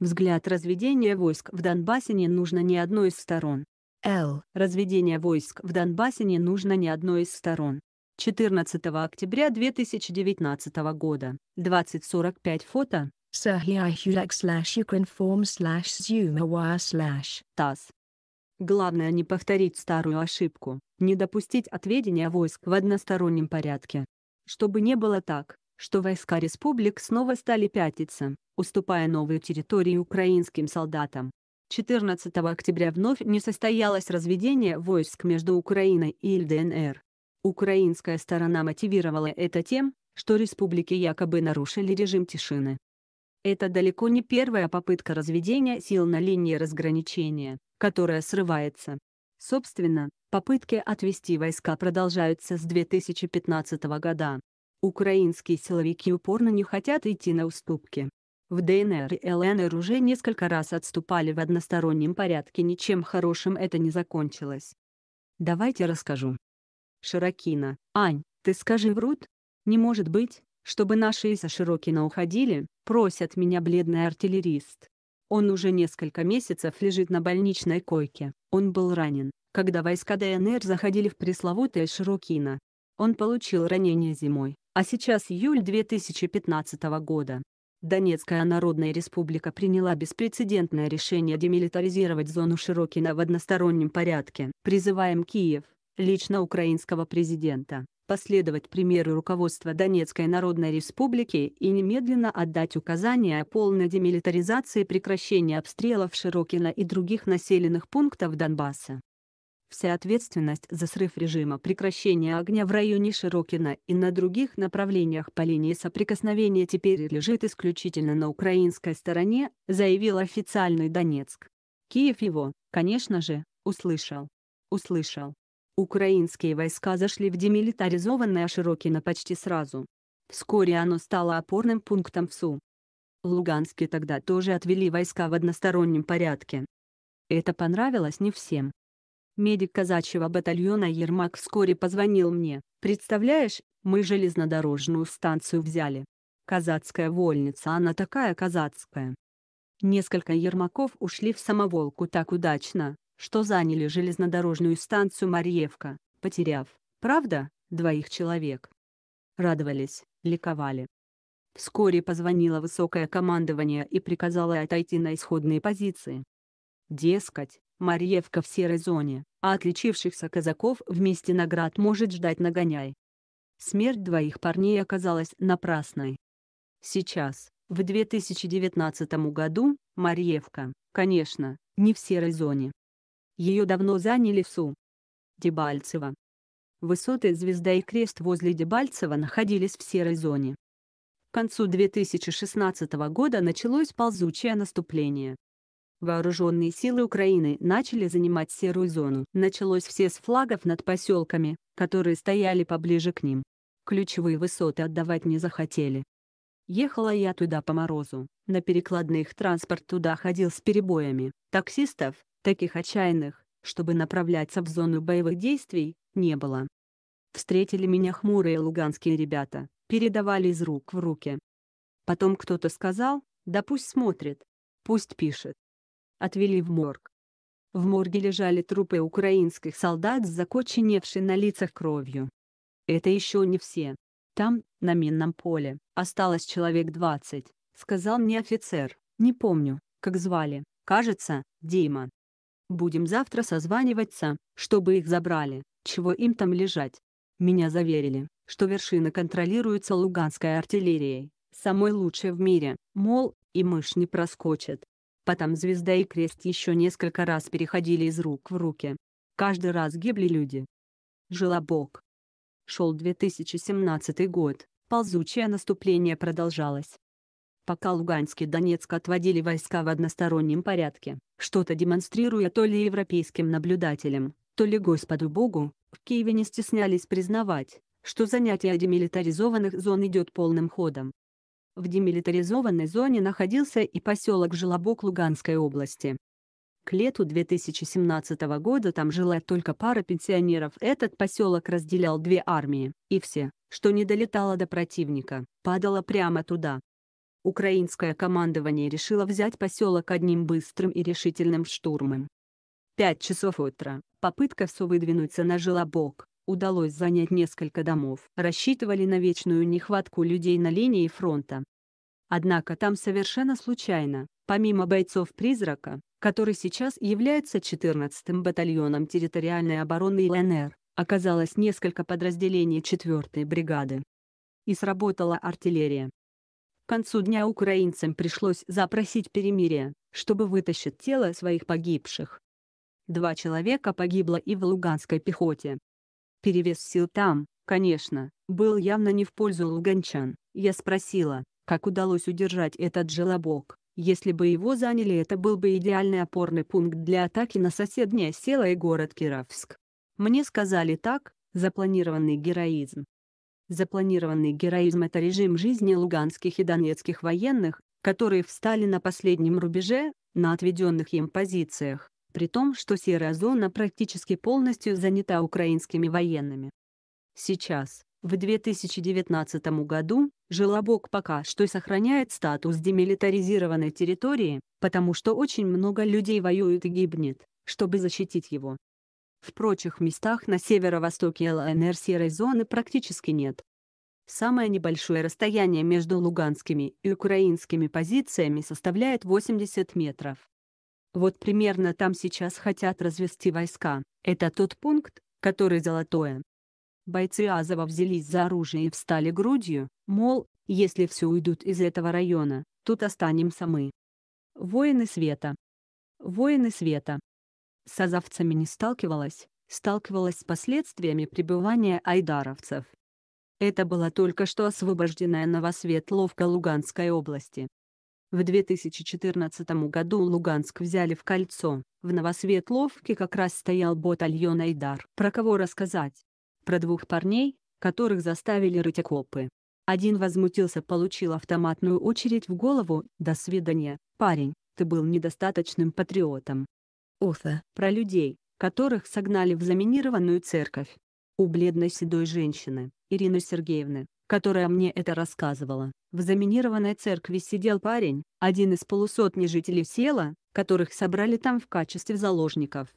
Взгляд разведения войск в Донбассе не нужно ни одной из сторон. Л. Разведение войск в Донбассе не нужно ни одной из сторон. 14 октября 2019 года, 2045 фото. ТАСС. Главное не повторить старую ошибку, не допустить отведения войск в одностороннем порядке. Чтобы не было так, что войска республик снова стали пятиться, уступая новые территории украинским солдатам. 14 октября вновь не состоялось разведение войск между Украиной и ЛДНР. Украинская сторона мотивировала это тем, что республики якобы нарушили режим тишины. Это далеко не первая попытка разведения сил на линии разграничения, которая срывается. Собственно, попытки отвести войска продолжаются с 2015 года. Украинские силовики упорно не хотят идти на уступки. В ДНР и ЛНР уже несколько раз отступали в одностороннем порядке, ничем хорошим это не закончилось. Давайте расскажу. Широкина, Ань, ты скажи врут? Не может быть, чтобы наши из Широкина уходили, просят меня бледный артиллерист. Он уже несколько месяцев лежит на больничной койке, он был ранен, когда войска ДНР заходили в пресловутое Широкино. Он получил ранение зимой, а сейчас июль 2015 года. Донецкая Народная Республика приняла беспрецедентное решение демилитаризировать зону Широкина в одностороннем порядке. Призываем Киев, лично украинского президента, последовать примеру руководства Донецкой Народной Республики и немедленно отдать указания о полной демилитаризации прекращения обстрелов Широкина и других населенных пунктов Донбасса. Вся ответственность за срыв режима прекращения огня в районе Широкина и на других направлениях по линии соприкосновения теперь лежит исключительно на украинской стороне, заявил официальный Донецк. Киев его, конечно же, услышал. Услышал. Украинские войска зашли в демилитаризованное Широкино почти сразу. Вскоре оно стало опорным пунктом в СУ. Луганске тогда тоже отвели войска в одностороннем порядке. Это понравилось не всем. Медик казачьего батальона Ермак вскоре позвонил мне. «Представляешь, мы железнодорожную станцию взяли. Казацкая вольница, она такая казацкая». Несколько Ермаков ушли в самоволку так удачно, что заняли железнодорожную станцию Марьевка, потеряв, правда, двоих человек. Радовались, ликовали. Вскоре позвонило высокое командование и приказало отойти на исходные позиции. Дескать, Марьевка в серой зоне, а отличившихся казаков вместе наград может ждать нагоняй. Смерть двоих парней оказалась напрасной. Сейчас, в 2019 году, Марьевка, конечно, не в серой зоне. Ее давно заняли в СУ. Дебальцево. Высоты «Звезда» и «Крест» возле Дебальцева находились в серой зоне. К концу 2016 года началось ползучее наступление. Вооруженные силы Украины начали занимать серую зону. Началось все с флагов над поселками, которые стояли поближе к ним. Ключевые высоты отдавать не захотели. Ехала я туда по морозу, на перекладных транспорт туда ходил с перебоями. Таксистов, таких отчаянных, чтобы направляться в зону боевых действий, не было. Встретили меня хмурые луганские ребята, передавали из рук в руки. Потом кто-то сказал, да пусть смотрит, пусть пишет отвели в морг. В морге лежали трупы украинских солдат с закоченевшей на лицах кровью. Это еще не все. Там, на минном поле, осталось человек 20, сказал мне офицер, не помню, как звали, кажется, Дима. Будем завтра созваниваться, чтобы их забрали, чего им там лежать. Меня заверили, что вершина контролируется луганской артиллерией, самой лучшей в мире, мол, и мышь не проскочит. Потом звезда и крест еще несколько раз переходили из рук в руки. Каждый раз гибли люди. Бог. Шел 2017 год, ползучее наступление продолжалось. Пока Луганский Донецк отводили войска в одностороннем порядке, что-то демонстрируя то ли европейским наблюдателям, то ли Господу Богу, в Киеве не стеснялись признавать, что занятие демилитаризованных зон идет полным ходом. В демилитаризованной зоне находился и поселок Желобок Луганской области. К лету 2017 года там жила только пара пенсионеров. Этот поселок разделял две армии, и все, что не долетало до противника, падало прямо туда. Украинское командование решило взять поселок одним быстрым и решительным штурмом. Пять часов утра. Попытка все выдвинуться на Желобок, удалось занять несколько домов, рассчитывали на вечную нехватку людей на линии фронта. Однако там совершенно случайно, помимо бойцов-призрака, который сейчас является 14-м батальоном территориальной обороны ЛНР, оказалось несколько подразделений 4-й бригады. И сработала артиллерия. К концу дня украинцам пришлось запросить перемирие, чтобы вытащить тело своих погибших. Два человека погибло и в луганской пехоте, Перевес сил там, конечно, был явно не в пользу луганчан. Я спросила, как удалось удержать этот желобок. Если бы его заняли это был бы идеальный опорный пункт для атаки на соседнее село и город Кировск. Мне сказали так, запланированный героизм. Запланированный героизм – это режим жизни луганских и донецких военных, которые встали на последнем рубеже, на отведенных им позициях, при том, что серая зона практически полностью занята украинскими военными. Сейчас, в 2019 году, Желобок пока что сохраняет статус демилитаризированной территории, потому что очень много людей воюют и гибнет, чтобы защитить его. В прочих местах на северо-востоке ЛНР серой зоны практически нет. Самое небольшое расстояние между луганскими и украинскими позициями составляет 80 метров. Вот примерно там сейчас хотят развести войска. Это тот пункт, который золотое. Бойцы Азова взялись за оружие и встали грудью, мол, если все уйдут из этого района, тут останемся мы. Воины света. Воины света. С азовцами не сталкивалась, сталкивалась с последствиями пребывания айдаровцев. Это была только что освобожденная Новосветловка Луганской области. В 2014 году Луганск взяли в кольцо. В Новосветловке как раз стоял батальон Айдар. Про кого рассказать? Про двух парней, которых заставили рыть окопы. Один возмутился, получил автоматную очередь в голову. До свидания, парень, ты был недостаточным патриотом. Офа. Про людей, которых согнали в заминированную церковь. У бледной седой женщины, Ирины Сергеевны, которая мне это рассказывала, в заминированной церкви сидел парень, один из полусотни жителей села, которых собрали там в качестве заложников.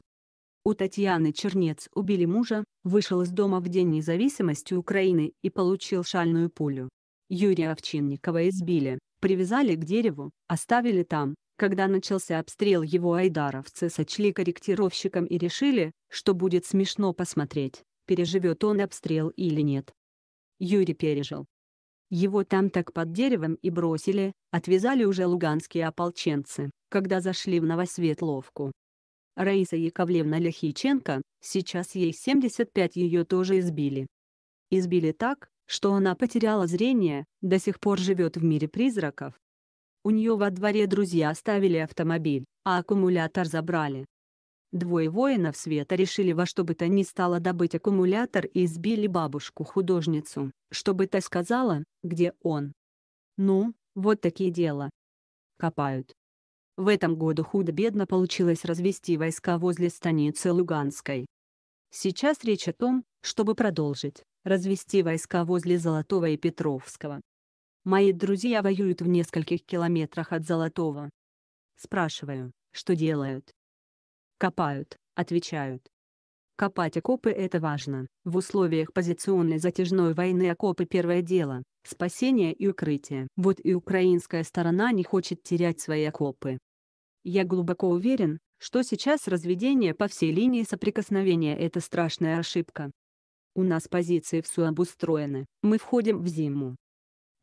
У Татьяны Чернец убили мужа, вышел из дома в День независимости Украины и получил шальную пулю. Юрия Овчинникова избили, привязали к дереву, оставили там. Когда начался обстрел его айдаровцы сочли корректировщиком и решили, что будет смешно посмотреть, переживет он обстрел или нет. Юрий пережил, его там так под деревом и бросили, отвязали уже луганские ополченцы, когда зашли в Новосветловку. Раиса Яковлевна Лехиченко, сейчас ей 75 ее тоже избили. Избили так, что она потеряла зрение, до сих пор живет в мире призраков. У нее во дворе друзья оставили автомобиль, а аккумулятор забрали. Двое воинов света решили во что бы то ни стало добыть аккумулятор и избили бабушку-художницу, чтобы та сказала, где он. Ну, вот такие дела. Копают. В этом году худо-бедно получилось развести войска возле станицы Луганской. Сейчас речь о том, чтобы продолжить, развести войска возле Золотого и Петровского. Мои друзья воюют в нескольких километрах от Золотого. Спрашиваю, что делают, Копают, отвечают. Копать окопы – это важно. В условиях позиционной затяжной войны окопы – первое дело, спасение и укрытие. Вот и украинская сторона не хочет терять свои окопы. Я глубоко уверен, что сейчас разведение по всей линии соприкосновения – это страшная ошибка. У нас позиции все обустроены, мы входим в зиму.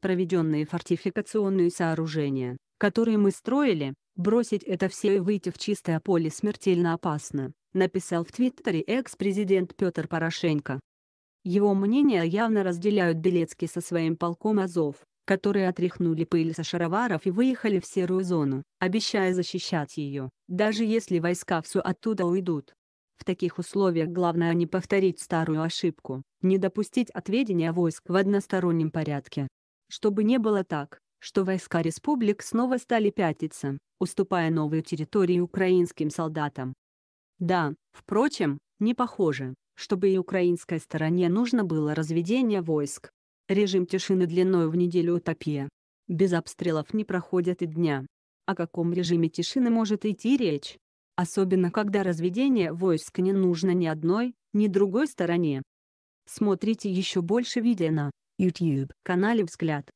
Проведенные фортификационные сооружения, которые мы строили, Бросить это все и выйти в чистое поле смертельно опасно, написал в Твиттере экс-президент Петр Порошенко. Его мнение явно разделяют Белецкий со своим полком Азов, которые отряхнули пыль со шароваров и выехали в серую зону, обещая защищать ее, даже если войска все оттуда уйдут. В таких условиях главное не повторить старую ошибку, не допустить отведения войск в одностороннем порядке. Чтобы не было так, что войска республик снова стали пятиться, уступая новые территории украинским солдатам. Да, впрочем, не похоже, чтобы и украинской стороне нужно было разведение войск. Режим тишины длиной в неделю утопия. Без обстрелов не проходят и дня. О каком режиме тишины может идти речь? Особенно когда разведение войск не нужно ни одной, ни другой стороне. Смотрите еще больше видео на YouTube канале «Взгляд».